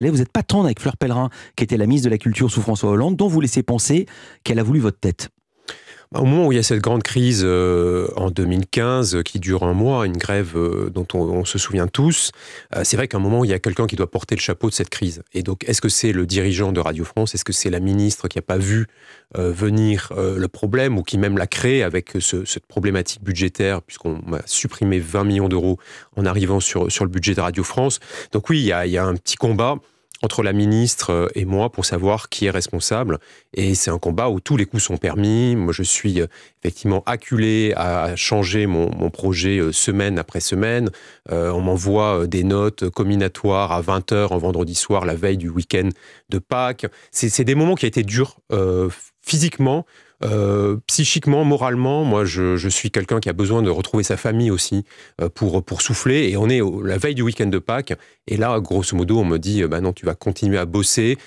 Là, vous n'êtes pas tendre avec Fleur Pellerin, qui était la ministre de la Culture sous François Hollande, dont vous laissez penser qu'elle a voulu votre tête. Bah, au moment où il y a cette grande crise euh, en 2015 euh, qui dure un mois, une grève euh, dont on, se souvient tous, c'est vrai qu'à un moment, il y a quelqu'un qui doit porter le chapeau de cette crise. Et donc, est-ce que c'est le dirigeant de Radio France Est-ce que c'est la ministre qui n'a pas vu venir le problème ou qui même l'a créé avec cette problématique budgétaire, puisqu'on a supprimé 20 millions d'euros en arrivant sur, le budget de Radio France Donc oui, il y a un petit combat entre la ministre euh, et moi pour savoir qui est responsable. Et c'est un combat où tous les coups sont permis. Moi, je suis euh, effectivement acculé à changer mon, projet euh, semaine après semaine. on m'envoie des notes combinatoires à 20h en vendredi soir, la veille du week-end de Pâques. C'est des moments qui ont été durs physiquement, euh, psychiquement, moralement, moi je, suis quelqu'un qui a besoin de retrouver sa famille aussi euh, pour, pour souffler. Et on est la veille du week-end de Pâques. Et là, grosso modo, on me dit ben non, tu vas continuer à bosser.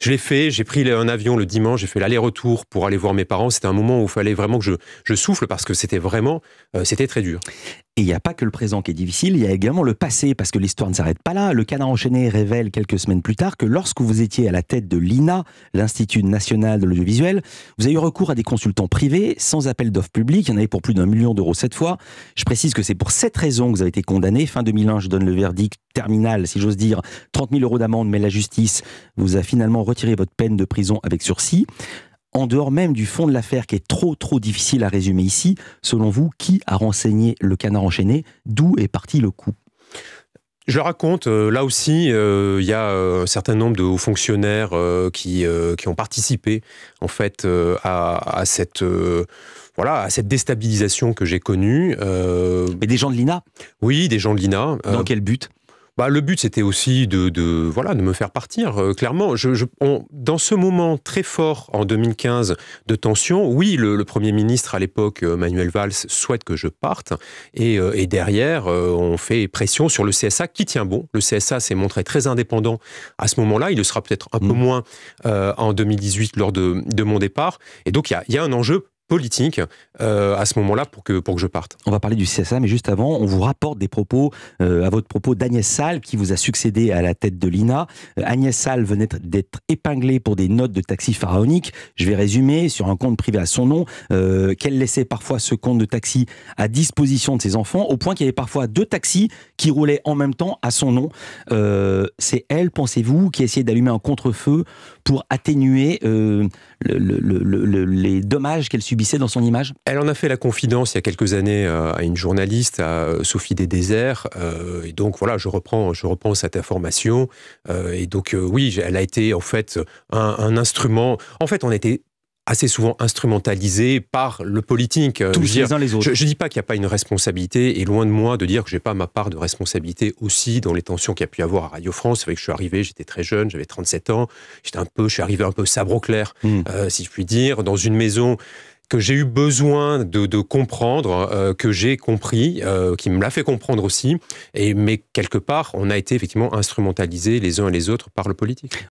Je l'ai fait, j'ai pris un avion le dimanche, j'ai fait l'aller-retour pour aller voir mes parents. C'était un moment où il fallait vraiment que je, souffle parce que c'était vraiment, c'était très dur. Et il n'y a pas que le présent qui est difficile, il y a également le passé, parce que l'histoire ne s'arrête pas là. Le canard enchaîné révèle quelques semaines plus tard que lorsque vous étiez à la tête de l'INA, l'Institut national de l'audiovisuel, vous avez eu recours à des consultants privés, sans appel d'offres publiques, il y en avait pour plus d'un million d'euros cette fois. Je précise que c'est pour cette raison que vous avez été condamné. Fin 2001, je donne le verdict terminal, si j'ose dire, 30 000 euros d'amende, mais la justice vous a finalement retiré votre peine de prison avec sursis en dehors même du fond de l'affaire qui est trop trop difficile à résumer ici, selon vous, qui a renseigné le canard enchaîné D'où est parti le coup je raconte, euh, là aussi, euh, il y a euh, un certain nombre de hauts fonctionnaires qui, qui ont participé en fait cette voilà, à cette déstabilisation que j'ai connue. Mais des gens de l'INA Oui, des gens de l'INA. Dans quel but bah, le but, c'était aussi de, voilà, de me faire partir. Euh, clairement, je, dans ce moment très fort en 2015 de tension, oui, le, Premier ministre à l'époque, euh, Manuel Valls, souhaite que je parte. Et, euh, derrière, on fait pression sur le CSA qui tient bon. Le CSA s'est montré très indépendant à ce moment-là. Il le sera peut-être un peu mm. moins en 2018 lors de, mon départ. Et donc, il y, y a un enjeu politique euh, à ce moment-là pour que, pour que je parte. On va parler du CSA, mais juste avant, on vous rapporte des propos, euh, à votre propos d'Agnès Salle, qui vous a succédé à la tête de l'INA. Euh, Agnès Salle venait d'être épinglée pour des notes de taxi pharaoniques, je vais résumer, sur un compte privé à son nom, qu'elle laissait parfois ce compte de taxi à disposition de ses enfants, au point qu'il y avait parfois deux taxis qui roulaient en même temps à son nom. C'est elle, pensez-vous, qui essayait d'allumer un contre-feu pour atténuer les dommages qu'elle subit dans son image Elle en a fait la confidence il y a quelques années euh, à une journaliste, à euh, Sophie des Déserts. Euh, et donc voilà, je reprends, je reprends cette information. et donc oui, elle a été en fait un, instrument. En fait, on était assez souvent instrumentalisé par le politique. Tous les uns les autres. Je ne dis pas qu'il n'y a pas une responsabilité, et loin de moi de dire que je n'ai pas ma part de responsabilité aussi dans les tensions qu'il y a pu y avoir à Radio France. C'est que je suis arrivé, j'étais très jeune, j'avais 37 ans, j'étais un peu, je suis arrivé un peu sabre clair, hmm. si je puis dire, dans une maison que j'ai eu besoin de, comprendre, euh, que j'ai compris, euh, qui me l'a fait comprendre aussi. Et, mais quelque part, on a été effectivement instrumentalisés les uns et les autres par le politique.